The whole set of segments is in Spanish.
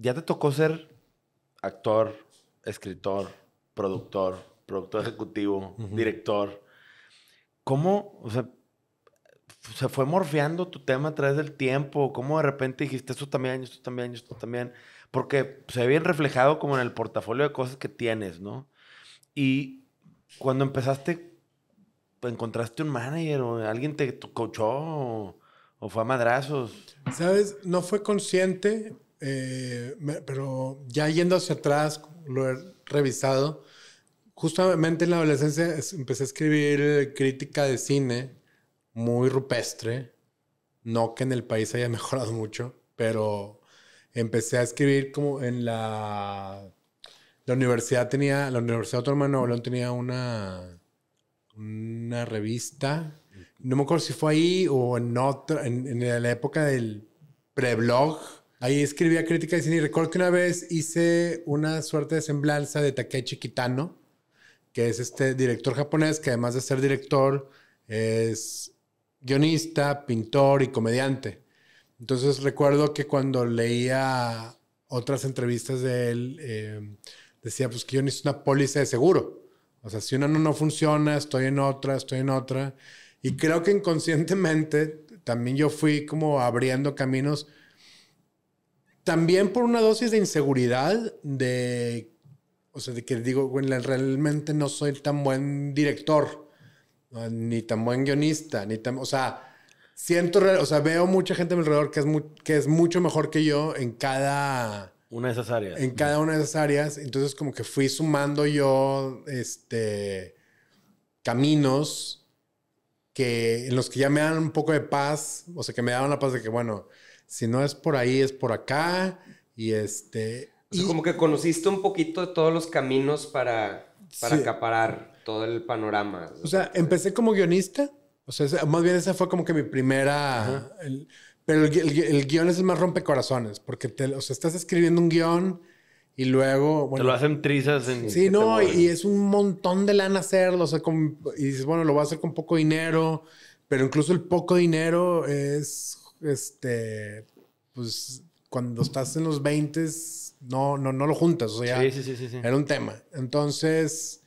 ya te tocó ser actor, escritor, productor, productor ejecutivo, director. ¿Cómo, o sea, se fue morfeando tu tema a través del tiempo? ¿Cómo de repente dijiste esto también, esto también, esto también? Porque se ve bien reflejado como en el portafolio de cosas que tienes, ¿no? Y cuando empezaste, ¿encontraste un manager o alguien te coachó o, o fue a madrazos? Sabes, no fue consciente, eh, pero ya yendo hacia atrás, lo he revisado. Justamente en la adolescencia empecé a escribir crítica de cine muy rupestre. No que en el país haya mejorado mucho, pero empecé a escribir como en la... La universidad tenía, la Universidad Autónoma de Nuevo León tenía una, una revista. No me acuerdo si fue ahí o en otra, en, en la época del preblog Ahí escribía crítica y cine y recuerdo que una vez hice una suerte de semblanza de Takechi Kitano, que es este director japonés que además de ser director es guionista, pintor y comediante. Entonces recuerdo que cuando leía otras entrevistas de él, em, decía pues que yo necesito una póliza de seguro. O sea, si una no, no funciona, estoy en otra, estoy en otra. Y creo que inconscientemente también yo fui como abriendo caminos también por una dosis de inseguridad, de, o sea, de que digo, bueno, realmente no soy tan buen director, ni tan buen guionista, ni tan, o sea, siento, o sea, veo mucha gente a mi alrededor que es, que es mucho mejor que yo en cada... Una de esas áreas. En cada una de esas áreas. Entonces, como que fui sumando yo, este, caminos que, en los que ya me dan un poco de paz, o sea, que me daban la paz de que, bueno, si no es por ahí, es por acá. Y este. O sea, como que conociste un poquito de todos los caminos para, para acaparar todo el panorama. O sea, empecé como guionista. O sea, más bien esa fue como que mi primera. pero el, el, guión es el más rompecorazones, porque te, o sea, estás escribiendo un guión y luego. Bueno, te lo hacen trizas en. Sí, no, y es un montón de lana hacerlo. O sea, y dices, bueno, lo voy a hacer con poco dinero, pero incluso el poco dinero es este, pues cuando estás en los 20 no, no, no lo juntas, o sea, era un tema. Entonces,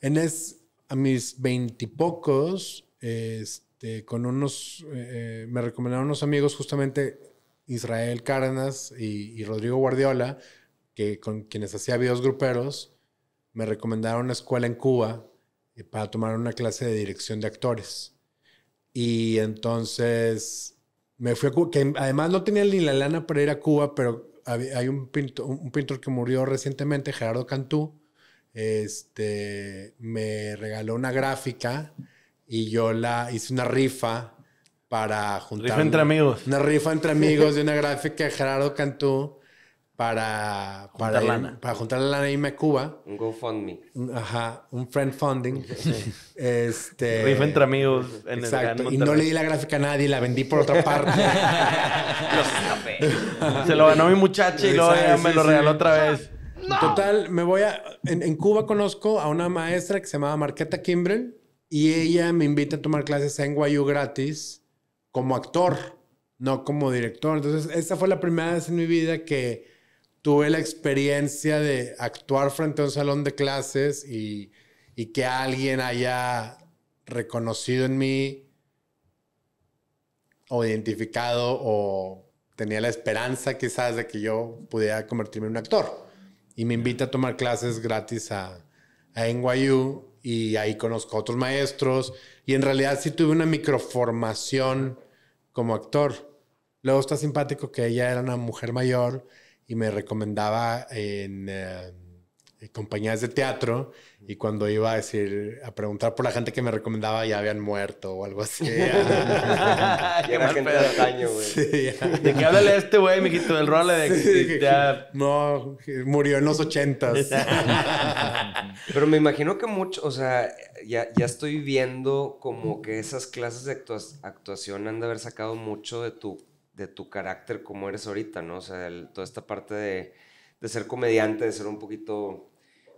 en es, a mis veintipocos, este, con unos, eh, me recomendaron unos amigos justamente Israel Cárdenas y, Rodrigo Guardiola, que con quienes hacía videos gruperos, me recomendaron una escuela en Cuba eh, para tomar una clase de dirección de actores. Y entonces me fui a Cuba, que además no tenía ni la lana para ir a Cuba, pero hay un pintor, un pintor que murió recientemente, Gerardo Cantú, este, me regaló una gráfica y yo la hice una rifa para juntar. Una Rifa entre amigos. Una rifa entre amigos de una gráfica de Gerardo Cantú para, juntar lana. para juntar la lana y irme Cuba. Un GoFundMe. Ajá, un friend funding. este, Rifa entre amigos. exacto. y no le di la gráfica a nadie, la vendí por otra parte. Se lo ganó mi muchacho y luego me lo regaló otra vez. Total, me voy a. En, Cuba conozco a una maestra que se llama Marqueta Kimbrel y ella me invita a tomar clases en Guayú gratis como actor, no como director. Entonces, esta fue la primera vez en mi vida que tuve la experiencia de actuar frente a un salón de clases y, que alguien haya reconocido en mí o identificado o tenía la esperanza quizás de que yo pudiera convertirme en un actor. Y me invita a tomar clases gratis a, a NYU y ahí conozco a otros maestros y en realidad sí tuve una microformación como actor. Luego está simpático que ella era una mujer mayor y me recomendaba eh, en, compañías de teatro y cuando iba a decir, a preguntar por la gente que me recomendaba ya habían muerto o algo así. ¿Qué era gente de daño, güey. Sí, ¿De qué a este güey, mijito? Del de de... ya... No, murió en los ochentas. Pero me imagino que mucho, o sea, ya, ya estoy viendo como que esas clases de actuación han de haber sacado mucho de tu de tu carácter como eres ahorita, ¿no? O sea, toda esta parte de, ser comediante, de ser un poquito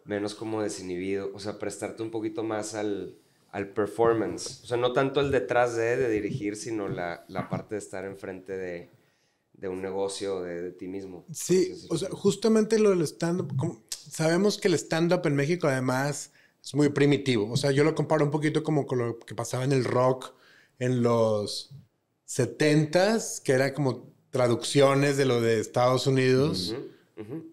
menos como desinhibido, o sea, prestarte un poquito más al, al performance, o sea, no tanto el detrás de, de dirigir, sino la, parte de estar enfrente de, un negocio, de, de ti mismo. Sí, o sea, justamente lo del stand-up, sabemos que el stand-up en México además es muy primitivo, o sea, yo lo comparo un poquito como con lo que pasaba en el rock, en los 70s, que era como traducciones de lo de Estados Unidos.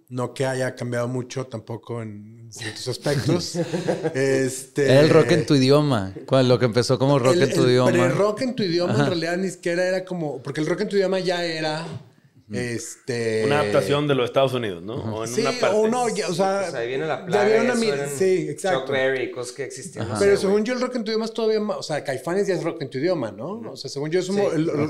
No que haya cambiado mucho tampoco en ciertos aspectos. Este, el rock en tu idioma. Lo que empezó como rock en tu idioma. Pero el rock en tu idioma en realidad ni siquiera era como. Porque el rock en tu idioma ya era este, una adaptación de los Estados Unidos, ¿no? O en una parte. o no, o sea, pues ahí viene la plata. sí, exacto. cosas que Pero según yo el rock en tu idioma es todavía más, o sea, Caifanes ya es rock en tu idioma, ¿no? O sea, según yo es un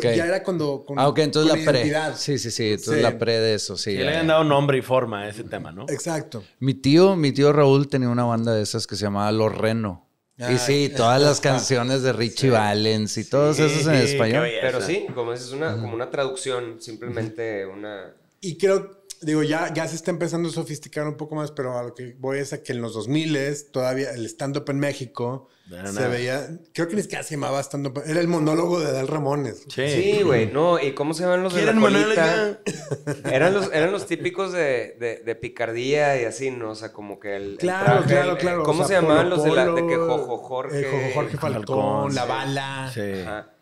ya era cuando con, ah, entonces la pre. Sí, sí, sí, entonces la pre de eso, sí. Y le habían dado nombre y forma a ese tema, ¿no? Exacto. Mi tío, mi tío Raúl tenía una banda de esas que se llamaba Los Reno y sí, todas las canciones de Richie Valens y todos esos en español. Pero sí, como es una, como una traducción, simplemente una... Y creo, digo, ya, ya se está empezando a sofisticar un poco más, pero a lo que voy es a que en los 2000 todavía el stand-up en México se veía, creo que ni siquiera se llamaba stand-up, era el monólogo de Dal Ramones. Sí, güey, no, ¿y cómo se llaman los de la Eran los, eran los típicos de, de, picardía y así, ¿no? O sea, como que el. Claro, claro, claro. ¿Cómo se llamaban los de, que Jojo Jorge? Eh, Jojo Jorge Falcón, La Bala. Sí.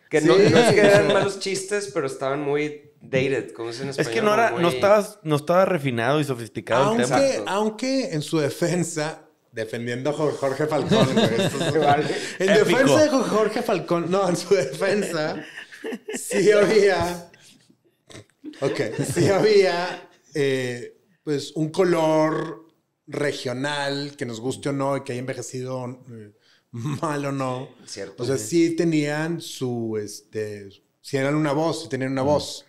Que no, no es que eran malos chistes, pero estaban muy dated, ¿cómo se en español? Es que no, era, no, estaba refinado y sofisticado aunque, Aunque en su defensa, defendiendo a Jorge Falcón, En defensa de Jorge Falcón, no, en su defensa, sí había. Ok, sí había, eh, pues, un color regional que nos guste o no y que haya envejecido mm, mal o no. Cierto. O sea, sí tenían su, este, si eran una voz, si tenían una voz.